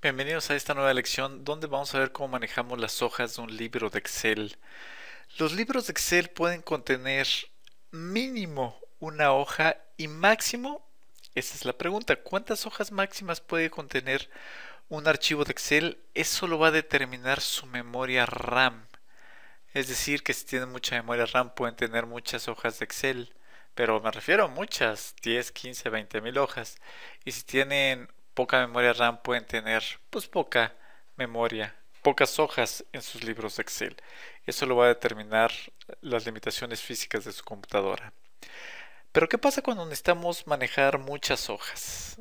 Bienvenidos a esta nueva lección donde vamos a ver cómo manejamos las hojas de un libro de Excel. Los libros de Excel pueden contener mínimo una hoja y máximo, esa es la pregunta, ¿cuántas hojas máximas puede contener un archivo de Excel? Eso lo va a determinar su memoria RAM. Es decir, que si tienen mucha memoria RAM pueden tener muchas hojas de Excel. Pero me refiero a muchas, 10, 15, 20 mil hojas. Y si tienen poca memoria RAM pueden tener pues poca memoria, pocas hojas en sus libros de Excel. Eso lo va a determinar las limitaciones físicas de su computadora. Pero ¿qué pasa cuando necesitamos manejar muchas hojas?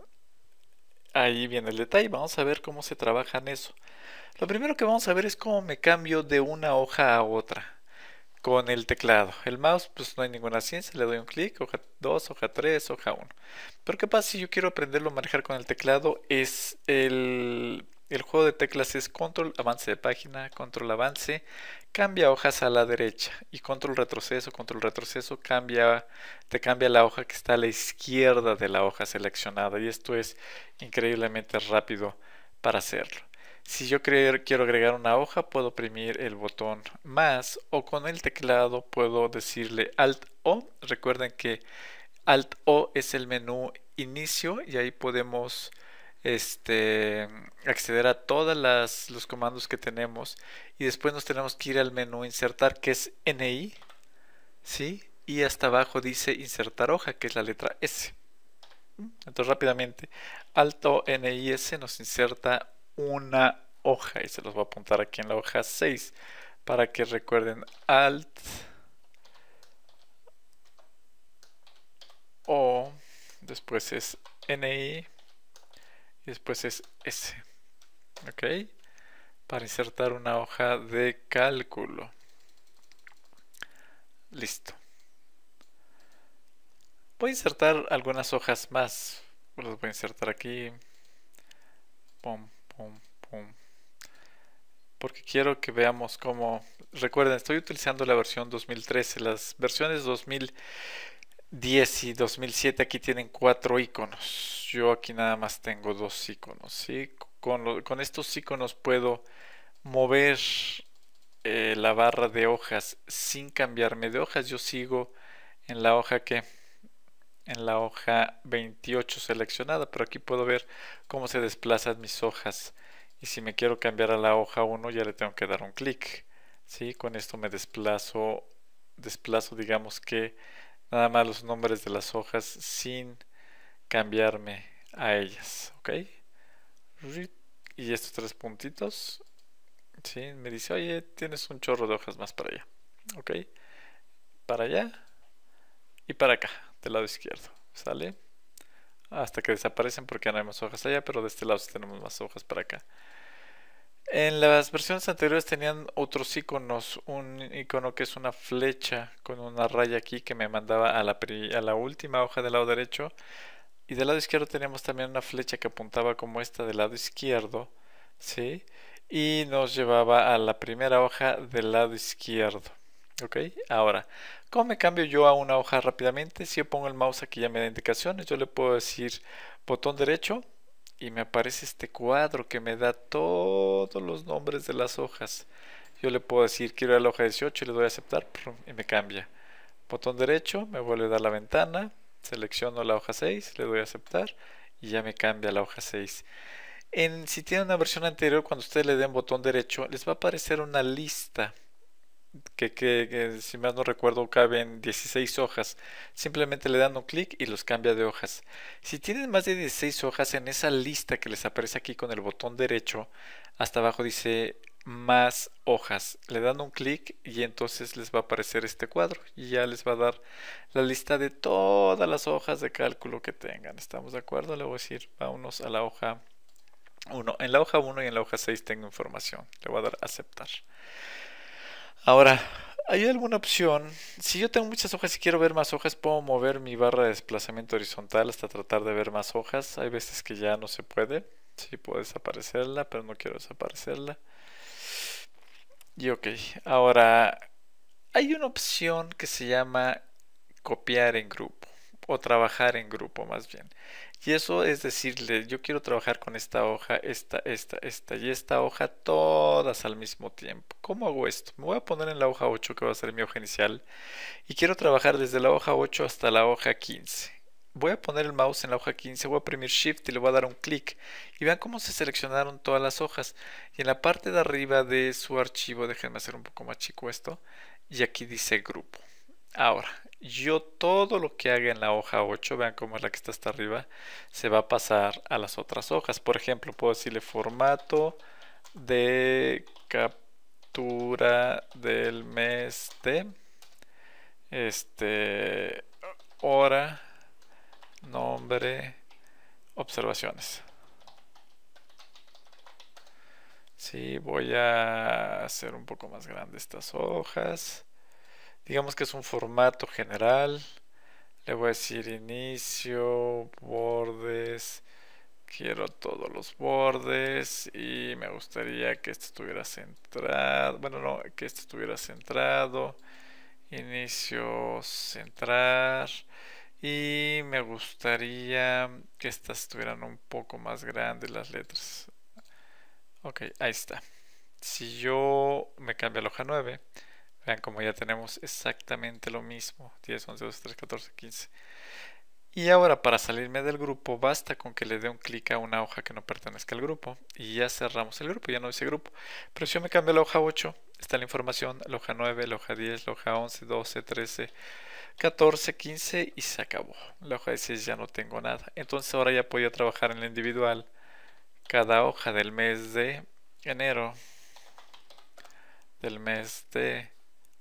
Ahí viene el detalle, vamos a ver cómo se trabaja en eso. Lo primero que vamos a ver es cómo me cambio de una hoja a otra con el teclado. El mouse, pues no hay ninguna ciencia, le doy un clic, hoja 2, hoja 3, hoja 1. Pero qué pasa si yo quiero aprenderlo a manejar con el teclado, es el, el juego de teclas es control avance de página, control avance, cambia hojas a la derecha y control retroceso, control retroceso cambia, te cambia la hoja que está a la izquierda de la hoja seleccionada y esto es increíblemente rápido para hacerlo. Si yo quiero agregar una hoja, puedo oprimir el botón más o con el teclado puedo decirle Alt O. Recuerden que Alt O es el menú inicio y ahí podemos este, acceder a todos los comandos que tenemos y después nos tenemos que ir al menú insertar que es NI ¿sí? y hasta abajo dice insertar hoja que es la letra S entonces rápidamente Alt NI S nos inserta una hoja y se los voy a apuntar aquí en la hoja 6 para que recuerden alt o después es ni y después es s ok para insertar una hoja de cálculo listo voy a insertar algunas hojas más las voy a insertar aquí Pum porque quiero que veamos cómo... Recuerden, estoy utilizando la versión 2013. Las versiones 2010 y 2007 aquí tienen cuatro iconos. Yo aquí nada más tengo dos iconos. ¿sí? Con, estos iconos puedo mover eh, la barra de hojas sin cambiarme de hojas. Yo sigo en la hoja que en la hoja 28 seleccionada, pero aquí puedo ver cómo se desplazan mis hojas. Y si me quiero cambiar a la hoja 1 ya le tengo que dar un clic. ¿sí? Con esto me desplazo, desplazo digamos que nada más los nombres de las hojas sin cambiarme a ellas. ¿ok? Y estos tres puntitos ¿sí? me dice, oye, tienes un chorro de hojas más para allá. ¿ok? Para allá y para acá del lado izquierdo, ¿sale? Hasta que desaparecen porque no hay más hojas allá, pero de este lado sí tenemos más hojas para acá. En las versiones anteriores tenían otros iconos, un icono que es una flecha con una raya aquí que me mandaba a la, la última hoja del lado derecho. Y del lado izquierdo teníamos también una flecha que apuntaba como esta del lado izquierdo, ¿sí? Y nos llevaba a la primera hoja del lado izquierdo. ¿Ok? Ahora, ¿Cómo me cambio yo a una hoja rápidamente? Si yo pongo el mouse aquí ya me da indicaciones, yo le puedo decir botón derecho y me aparece este cuadro que me da todos los nombres de las hojas. Yo le puedo decir quiero a la hoja 18 y le doy a aceptar y me cambia. Botón derecho, me vuelve a dar la ventana, selecciono la hoja 6, le doy a aceptar y ya me cambia la hoja 6. En, si tiene una versión anterior, cuando ustedes le den botón derecho, les va a aparecer una lista que, si más no recuerdo caben 16 hojas. Simplemente le dan un clic y los cambia de hojas. Si tienen más de 16 hojas en esa lista que les aparece aquí con el botón derecho, hasta abajo dice más hojas. Le dan un clic y entonces les va a aparecer este cuadro y ya les va a dar la lista de todas las hojas de cálculo que tengan. ¿Estamos de acuerdo? Le voy a decir, vámonos a la hoja 1. En la hoja 1 y en la hoja 6 tengo información. Le voy a dar aceptar. Ahora, ¿hay alguna opción? Si yo tengo muchas hojas y quiero ver más hojas, puedo mover mi barra de desplazamiento horizontal hasta tratar de ver más hojas. Hay veces que ya no se puede. Sí, puedo desaparecerla, pero no quiero desaparecerla. Y ok, ahora hay una opción que se llama copiar en grupo o trabajar en grupo más bien. Y eso es decirle, yo quiero trabajar con esta hoja, esta, esta, esta y esta hoja todas al mismo tiempo. ¿Cómo hago esto? Me voy a poner en la hoja 8 que va a ser mi hoja inicial y quiero trabajar desde la hoja 8 hasta la hoja 15. Voy a poner el mouse en la hoja 15, voy a oprimir Shift y le voy a dar un clic. Y vean cómo se seleccionaron todas las hojas. Y en la parte de arriba de su archivo, déjenme hacer un poco más chico esto, y aquí dice grupo. Ahora, yo todo lo que haga en la hoja 8, vean cómo es la que está hasta arriba, se va a pasar a las otras hojas. Por ejemplo, puedo decirle formato de captura del mes de este hora, nombre, observaciones. Sí, voy a hacer un poco más grande estas hojas digamos que es un formato general. Le voy a decir inicio, bordes, quiero todos los bordes y me gustaría que este estuviera centrado, bueno no, que este estuviera centrado, inicio, centrar y me gustaría que estas estuvieran un poco más grandes las letras. Ok, ahí está. Si yo me cambio a la hoja 9, Vean como ya tenemos exactamente lo mismo. 10, 11, 12, 13, 14, 15. Y ahora para salirme del grupo basta con que le dé un clic a una hoja que no pertenezca al grupo y ya cerramos el grupo, ya no dice grupo. Pero si yo me cambio la hoja 8, está la información, la hoja 9, la hoja 10, la hoja 11, 12, 13, 14, 15 y se acabó. La hoja 16 ya no tengo nada. Entonces ahora ya puedo trabajar en la individual cada hoja del mes de enero, del mes de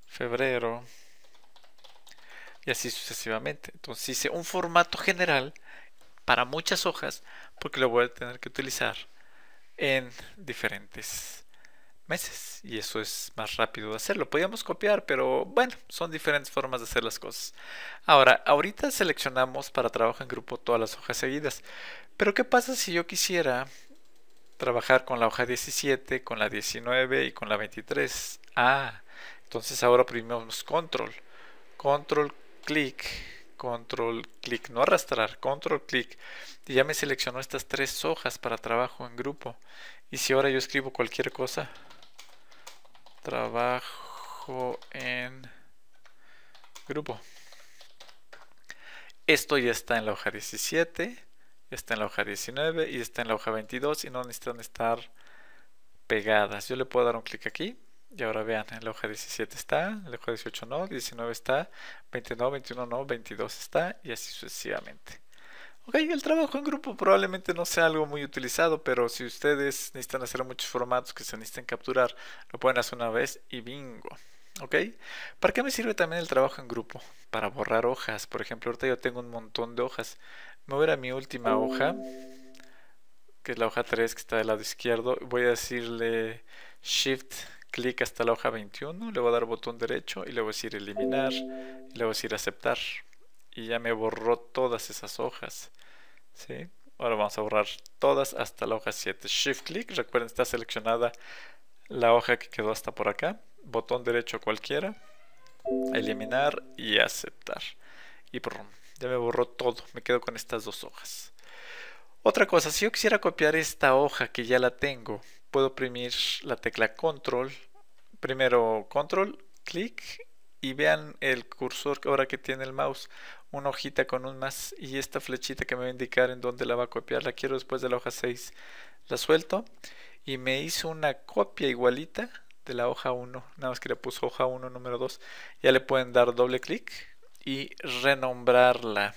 febrero y así sucesivamente. Entonces hice un formato general para muchas hojas porque lo voy a tener que utilizar en diferentes meses y eso es más rápido de hacerlo. Podíamos copiar, pero bueno, son diferentes formas de hacer las cosas. Ahora, ahorita seleccionamos para trabajo en grupo todas las hojas seguidas, pero ¿qué pasa si yo quisiera trabajar con la hoja 17, con la 19 y con la 23? Ah, entonces ahora nos control, control clic, control clic, no arrastrar, control clic. Y ya me seleccionó estas tres hojas para trabajo en grupo. Y si ahora yo escribo cualquier cosa, trabajo en grupo. Esto ya está en la hoja 17, está en la hoja 19 y está en la hoja 22 y no necesitan estar pegadas. Yo le puedo dar un clic aquí y ahora vean, la hoja 17 está, la hoja 18 no, 19 está, 20 no, 21 no, 22 está y así sucesivamente. Ok, el trabajo en grupo probablemente no sea algo muy utilizado, pero si ustedes necesitan hacer muchos formatos que se necesiten capturar, lo pueden hacer una vez y bingo. ¿Ok? ¿Para qué me sirve también el trabajo en grupo? Para borrar hojas. Por ejemplo, ahorita yo tengo un montón de hojas. Me voy a a mi última hoja, que es la hoja 3 que está del lado izquierdo. Voy a decirle Shift clic hasta la hoja 21, le voy a dar botón derecho y le voy a decir eliminar y le voy a decir aceptar. Y ya me borró todas esas hojas. ¿sí? Ahora vamos a borrar todas hasta la hoja 7. Shift clic, recuerden está seleccionada la hoja que quedó hasta por acá. Botón derecho cualquiera, eliminar y aceptar. Y ya me borró todo, me quedo con estas dos hojas. Otra cosa, si yo quisiera copiar esta hoja que ya la tengo, puedo oprimir la tecla control primero control, clic y vean el cursor ahora que tiene el mouse una hojita con un más y esta flechita que me va a indicar en dónde la va a copiar la quiero después de la hoja 6 la suelto y me hizo una copia igualita de la hoja 1 nada más que le puso hoja 1 número 2 ya le pueden dar doble clic y renombrarla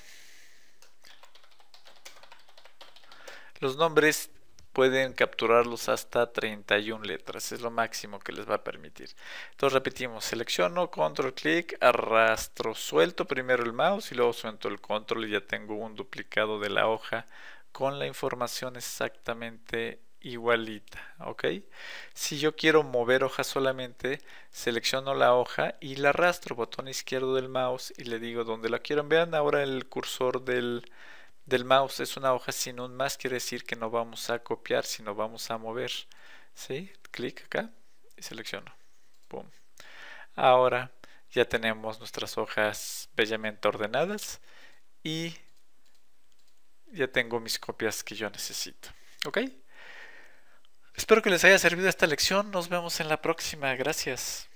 los nombres pueden capturarlos hasta 31 letras, es lo máximo que les va a permitir. Entonces repetimos, selecciono, control clic, arrastro, suelto primero el mouse y luego suelto el control y ya tengo un duplicado de la hoja con la información exactamente igualita, ¿ok? Si yo quiero mover hoja solamente, selecciono la hoja y la arrastro, botón izquierdo del mouse y le digo dónde la quiero. Vean ahora el cursor del del mouse es una hoja sin un más, quiere decir que no vamos a copiar, sino vamos a mover. ¿Sí? Clic acá y selecciono. Boom. Ahora ya tenemos nuestras hojas bellamente ordenadas y ya tengo mis copias que yo necesito. ¿Ok? Espero que les haya servido esta lección. Nos vemos en la próxima. Gracias.